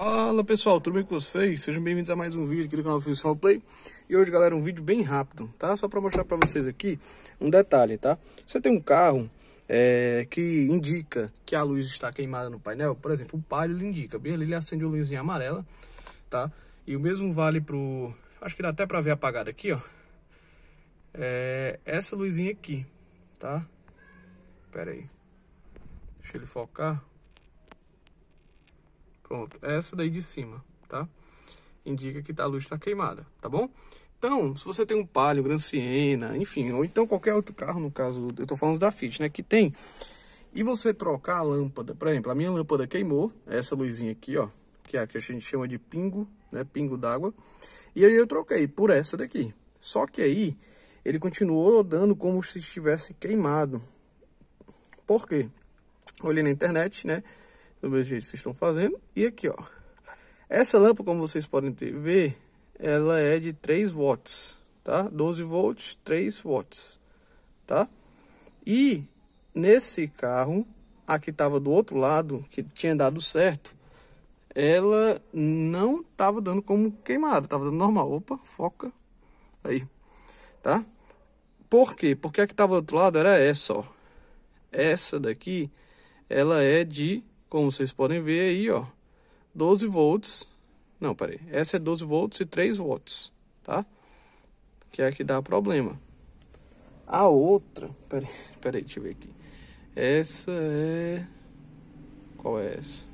Fala pessoal, tudo bem com vocês? Sejam bem-vindos a mais um vídeo aqui do canal Funcional Play E hoje galera, um vídeo bem rápido, tá? Só para mostrar para vocês aqui um detalhe, tá? Você tem um carro é, que indica que a luz está queimada no painel Por exemplo, o palio ele indica, bem ali ele acende uma luzinha amarela, tá? E o mesmo vale pro... acho que dá até para ver apagado aqui, ó é, Essa luzinha aqui, tá? Pera aí Deixa ele focar Pronto, essa daí de cima, tá? Indica que tá, a luz está queimada, tá bom? Então, se você tem um Palio, Gran Siena, enfim, ou então qualquer outro carro, no caso, eu estou falando da fit né, que tem, e você trocar a lâmpada, por exemplo, a minha lâmpada queimou, essa luzinha aqui, ó, que é a que a gente chama de pingo, né, pingo d'água, e aí eu troquei por essa daqui. Só que aí, ele continuou dando como se estivesse queimado. Por quê? Olhei na internet, né, do mesmo jeito que vocês estão fazendo. E aqui, ó. Essa lâmpada, como vocês podem ter, ver, ela é de 3 watts, tá? 12 volts, 3 watts, tá? E nesse carro, a que estava do outro lado, que tinha dado certo, ela não estava dando como queimada, estava dando normal. Opa, foca aí, tá? Por quê? Porque a que estava do outro lado era essa, ó. Essa daqui, ela é de como vocês podem ver aí, ó, 12 volts. Não, peraí. Essa é 12 volts e 3 volts, tá? Que é a que dá problema. A outra, peraí, peraí, deixa eu ver aqui. Essa é... Qual é essa?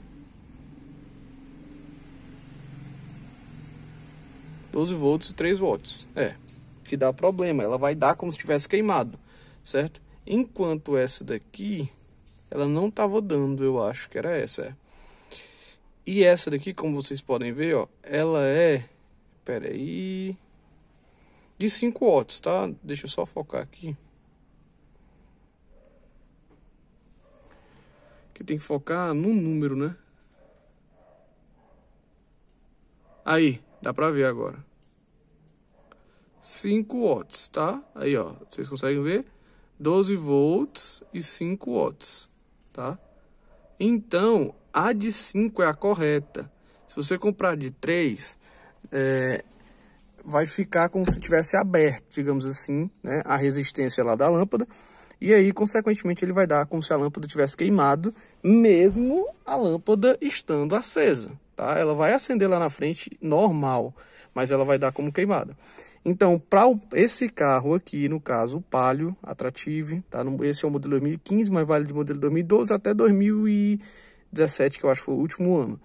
12 volts e 3 volts. É, que dá problema. Ela vai dar como se tivesse queimado, certo? Enquanto essa daqui, ela não estava tá dando, eu acho que era essa. É. E essa daqui, como vocês podem ver, ó, ela é, pera aí, de 5 watts, tá? Deixa eu só focar aqui. Que tem que focar no número, né? Aí, dá pra ver agora. 5 watts, tá? Aí, ó, vocês conseguem ver? 12 volts e 5 watts tá? Então, a de 5 é a correta. Se você comprar de 3, é, vai ficar como se tivesse aberto, digamos assim, né, a resistência lá da lâmpada. E aí, consequentemente, ele vai dar como se a lâmpada tivesse queimado, mesmo a lâmpada estando acesa. Tá? Ela vai acender lá na frente normal, mas ela vai dar como queimada. Então, para esse carro aqui, no caso, o Palio Atrative, tá? esse é o modelo 2015, mas vale de modelo 2012 até 2017, que eu acho que foi o último ano.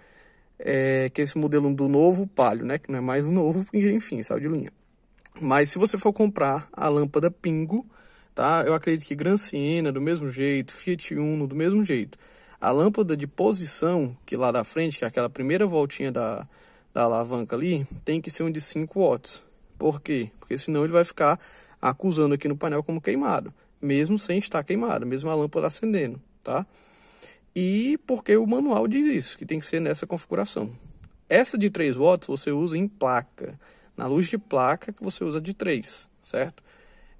É, que é esse modelo do novo Palio, né? Que não é mais o novo, enfim, saiu de linha. Mas se você for comprar a lâmpada Pingo, tá? Eu acredito que Gran Siena do mesmo jeito, Fiat Uno do mesmo jeito. A lâmpada de posição, que lá da frente, que é aquela primeira voltinha da, da alavanca ali, tem que ser um de 5 watts. Por quê? Porque senão ele vai ficar acusando aqui no painel como queimado, mesmo sem estar queimado, mesmo a lâmpada acendendo, tá? E porque o manual diz isso, que tem que ser nessa configuração. Essa de 3 watts você usa em placa. Na luz de placa que você usa de 3, certo?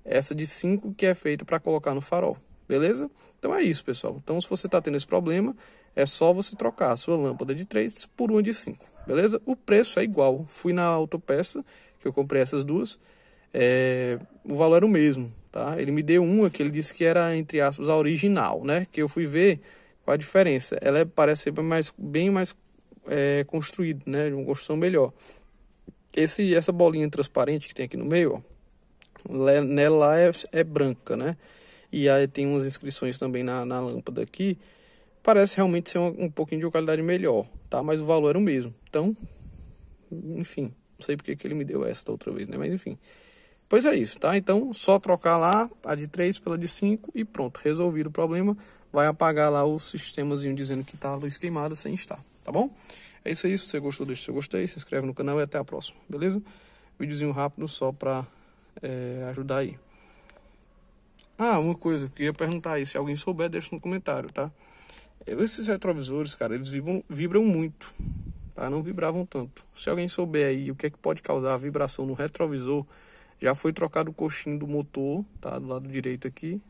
Essa de 5 que é feita para colocar no farol, beleza? Então é isso, pessoal. Então se você está tendo esse problema, é só você trocar a sua lâmpada de 3 por uma de 5, beleza? O preço é igual. Fui na autopeça, que eu comprei essas duas, é, o valor era o mesmo, tá? Ele me deu uma que ele disse que era, entre aspas, a original, né? Que eu fui ver qual a diferença. Ela é, parece ser mais, bem mais é, construída, né? De uma construção melhor. Esse, essa bolinha transparente que tem aqui no meio, ó, nela é, é branca, né? E aí tem umas inscrições também na, na lâmpada aqui. Parece realmente ser um, um pouquinho de qualidade melhor, tá? Mas o valor era o mesmo. Então, enfim, não sei porque que ele me deu essa outra vez, né? Mas enfim. Pois é isso, tá? Então, só trocar lá a de 3 pela de 5 e pronto. Resolvido o problema. Vai apagar lá o sistemazinho dizendo que tá a luz queimada sem estar, tá bom? É isso aí. Se você gostou, deixa seu gostei. Se inscreve no canal e até a próxima, beleza? Vídeozinho rápido só pra é, ajudar aí. Ah, uma coisa que eu queria perguntar aí. Se alguém souber, deixa no comentário, tá? Esses retrovisores, cara, eles vibram, vibram muito tá? não vibravam tanto. Se alguém souber aí o que é que pode causar a vibração no retrovisor, já foi trocado o coxinho do motor, tá? Do lado direito aqui.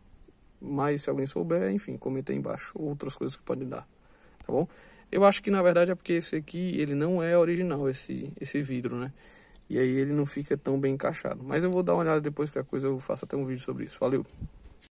Mas se alguém souber, enfim, comenta aí embaixo outras coisas que podem dar, tá bom? Eu acho que na verdade é porque esse aqui, ele não é original, esse, esse vidro, né? E aí ele não fica tão bem encaixado. Mas eu vou dar uma olhada depois, que a coisa eu faço até um vídeo sobre isso. Valeu!